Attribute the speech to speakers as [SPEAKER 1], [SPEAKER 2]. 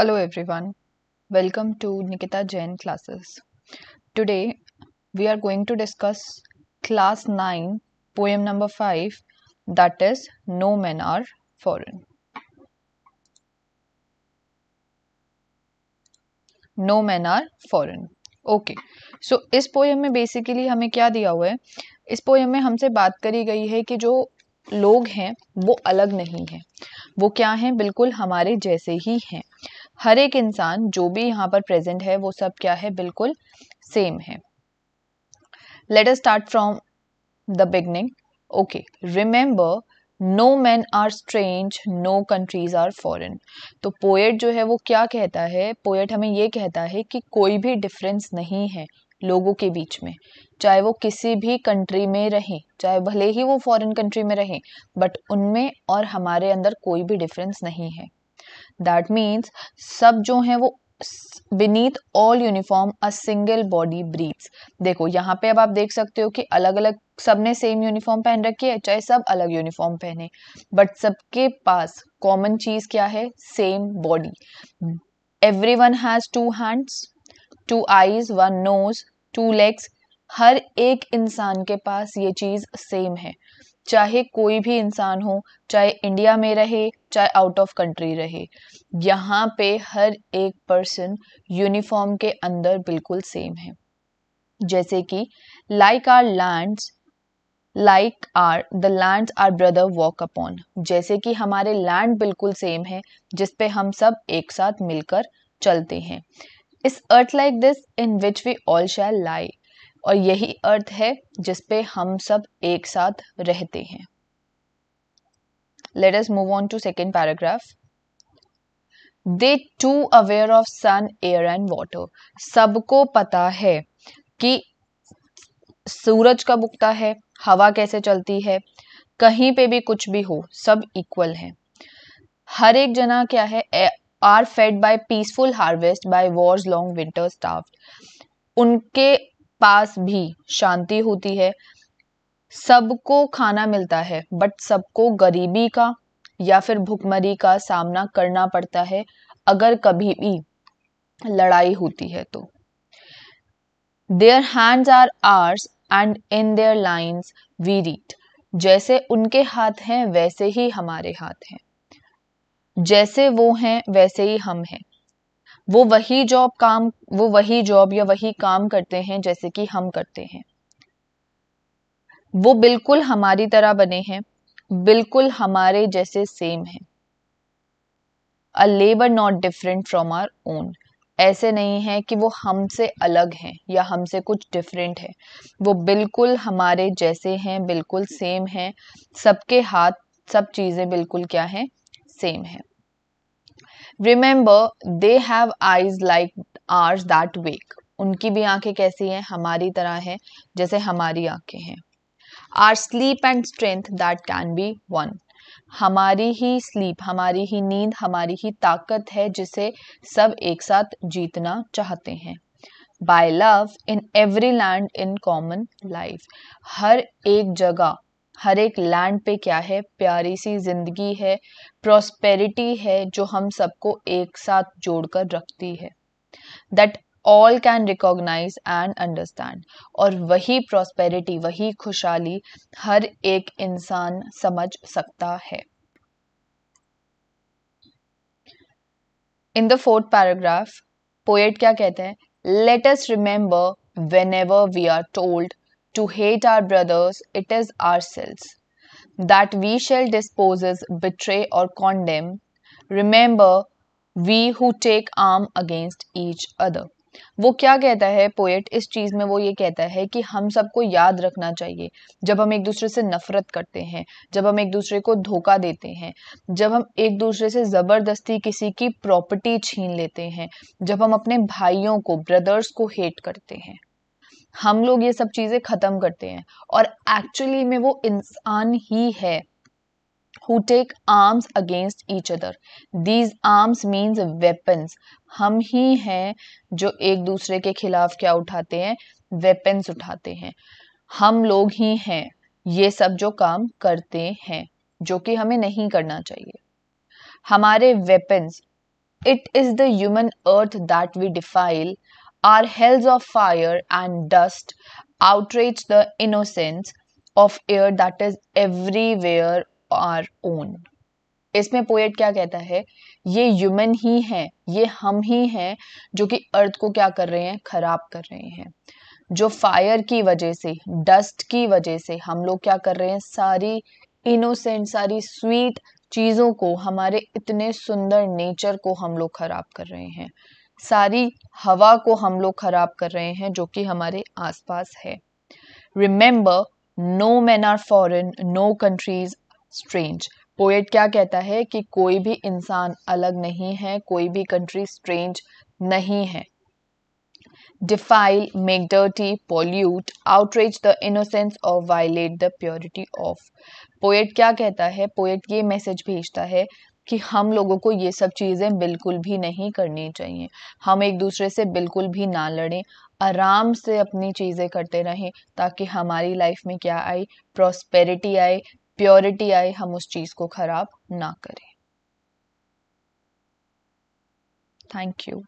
[SPEAKER 1] Hello everyone, welcome to Nikita Jain classes. Today we are going to discuss class 9 poem number 5 that is No Men Are Foreign. No Men Are Foreign. Okay. So इस poem में basically हमें क्या दिया हुआ है इस poem में हमसे बात करी गई है कि जो लोग हैं वो अलग नहीं हैं वो क्या हैं बिल्कुल हमारे जैसे ही हैं हर एक इंसान जो भी यहाँ पर प्रेजेंट है वो सब क्या है बिल्कुल सेम है let us start from the beginning okay remember no man are strange no countries are foreign तो पोएट जो है वो क्या कहता है पोएट हमें ये कहता है कि कोई भी डिफरेंस नहीं है लोगों के बीच में चाहे वो किसी भी कंट्री में रहें चाहे भले ही वो फॉरेन कंट्री में रहें बट उनमें और हमारे अंदर कोई भी डिफरेंस नहीं है दैट मीन्स सब जो है वो beneath all uniform a single body breath देखो यहाँ पे अब आप देख सकते हो कि अलग अलग सबने सेम यूनिफॉर्म पहन रखी है चाहे सब अलग यूनिफॉर्म पहने बट सबके पास कॉमन चीज क्या है same body every one has two hands two eyes one nose two legs हर एक इंसान के पास ये चीज सेम है चाहे कोई भी इंसान हो चाहे इंडिया में रहे चाहे आउट ऑफ कंट्री रहे यहाँ पे हर एक पर्सन यूनिफॉर्म के अंदर बिल्कुल सेम है जैसे कि like our lands like our the land our brother walk upon जैसे कि हमारे लैंड बिल्कुल सेम है जिस पे हम सब एक साथ मिलकर चलते हैं इस earth like this in which we all shall lie और यही अर्थ है जिस पे हम सब एक साथ रहते हैं let us move on to second paragraph they too aware of sun air and water सबको पता है कि सूरज कब उगता है हवा कैसे चलती है कहीं पे भी कुछ भी हो सब इक्वल है हर एक जना क्या है are fed by peaceful harvest by wars long winter staff उनके पास भी शांति होती है सबको खाना मिलता है बट सबको गरीबी का या फिर भुखमरी का सामना करना पड़ता है अगर कभी भी लड़ाई होती है तो their hands are ours and in their lines we read जैसे उनके हाथ हैं वैसे ही हमारे हाथ हैं जैसे वो हैं वैसे ही हम हैं वो वही जॉब काम वो वही जॉब या वही काम करते हैं जैसे कि हम करते हैं वो बिल्कुल हमारी तरह बने हैं बिल्कुल हमारे जैसे सेम हैं a labour not different from our own ऐसे नहीं है कि वो हमसे अलग हैं या हमसे कुछ डिफरेंट है वो बिल्कुल हमारे जैसे हैं बिल्कुल सेम हैं सबके हाथ सब चीज़ें बिल्कुल क्या हैं सेम है remember they have eyes like ours that wake उनकी भी आंखें कैसी हैं हमारी तरह हैं जैसे हमारी आंखें हैं or sleep and strength that can be won हमारी ही स्लीप हमारी ही नींद हमारी ही ताकत है जिसे सब एक साथ जीतना चाहते हैं by love in every land in common life हर एक जगह हर एक लैंड पे क्या है प्यारी सी जिंदगी है प्रॉस्पेरिटी है जो हम सबको एक साथ जोड़कर रखती है that all can recognise and understand और वही प्रॉस्पेरिटी वही खुशहाली हर एक इंसान समझ सकता है in the fourth paragraph poet क्या कहते हैं let us remember whenever we are told to hate our brothers, it is ourselves. That we shall dispose, betray, or condemn, remember we who take arm against each other. वो क्या कहता है poet इस चीज़ में वो ये कहता है कि हम सबको याद रखना चाहिए जब हम एक दूसरे से नफरत करते हैं जब हम एक दूसरे को धोखा देते हैं जब हम एक दूसरे से ज़बरदस्ती किसी की प्रॉपर्टी छीन लेते हैं जब हम अपने भाइयों को ब्रदर्स को हेट करते हैं हम लोग ये सब चीज़ें ख़त्म करते हैं और एक्चुअली में वो इंसान ही है who take arms against each other these arms means weapons हम ही हैं जो एक दूसरे के खिलाफ क्या उठाते हैं वेपन्स उठाते हैं हम लोग ही हैं ये सब जो काम करते हैं जो कि हमें नहीं करना चाहिए हमारे weapons it is the human earth that we defile Our hells of fire and dust outrage the innocence of air that is everywhere our own. इसमें पोएट क्या कहता है ये ह्यूमन ही हैं ये हम ही हैं जो कि अर्थ को क्या कर रहे हैं खराब कर रहे हैं जो फायर की वजह से डस्ट की वजह से हम लोग क्या कर रहे हैं सारी इनोसेंट सारी स्वीट चीज़ों को हमारे इतने सुंदर नेचर को हम लोग खराब कर रहे हैं सारी हवा को हम लोग खराब कर रहे हैं जो कि हमारे आसपास है remember no man are foreign no countries strange poet क्या कहता है कि कोई भी इंसान अलग नहीं है कोई भी कंट्री स्ट्रेंज नहीं है defile make dirty pollute outrage the innocence और violate the purity of poet क्या कहता है पोएट ये मैसेज भेजता है कि हम लोगों को ये सब चीज़ें बिल्कुल भी नहीं करनी चाहिए हम एक दूसरे से बिल्कुल भी ना लड़ें आराम से अपनी चीज़ें करते रहें ताकि हमारी लाइफ में क्या आए प्रॉस्पेरिटी आए प्योरिटी आए हम उस चीज़ को ख़राब ना करें थैंक यू